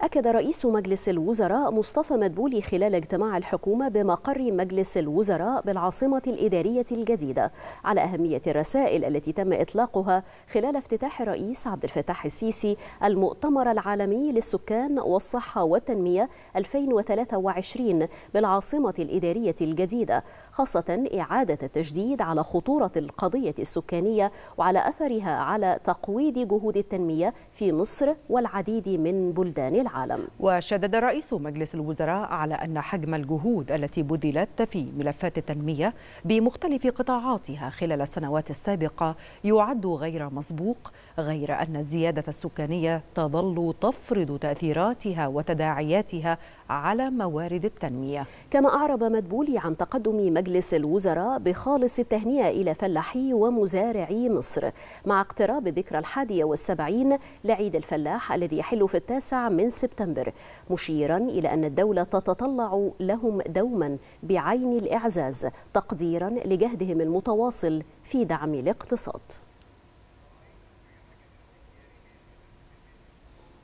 أكد رئيس مجلس الوزراء مصطفى مدبولي خلال اجتماع الحكومة بمقر مجلس الوزراء بالعاصمة الإدارية الجديدة على أهمية الرسائل التي تم إطلاقها خلال افتتاح الرئيس عبد الفتاح السيسي المؤتمر العالمي للسكان والصحة والتنمية 2023 بالعاصمة الإدارية الجديدة خاصة إعادة التجديد على خطورة القضية السكانية وعلى أثرها على تقويض جهود التنمية في مصر والعديد من بلدان العالم وشدد رئيس مجلس الوزراء على أن حجم الجهود التي بذلت في ملفات التنمية بمختلف قطاعاتها خلال السنوات السابقة يعد غير مسبوق غير أن الزيادة السكانية تظل تفرض تأثيراتها وتداعياتها على موارد التنمية كما أعرب مدبولي عن تقدم مجلس الوزراء بخالص التهنئة إلى فلاحي ومزارعي مصر مع اقتراب الذكرى الحادية والسبعين لعيد الفلاح الذي يحل في التاسع من سبتمبر مشيرا إلى أن الدولة تتطلع لهم دوما بعين الإعزاز تقديرا لجهدهم المتواصل في دعم الاقتصاد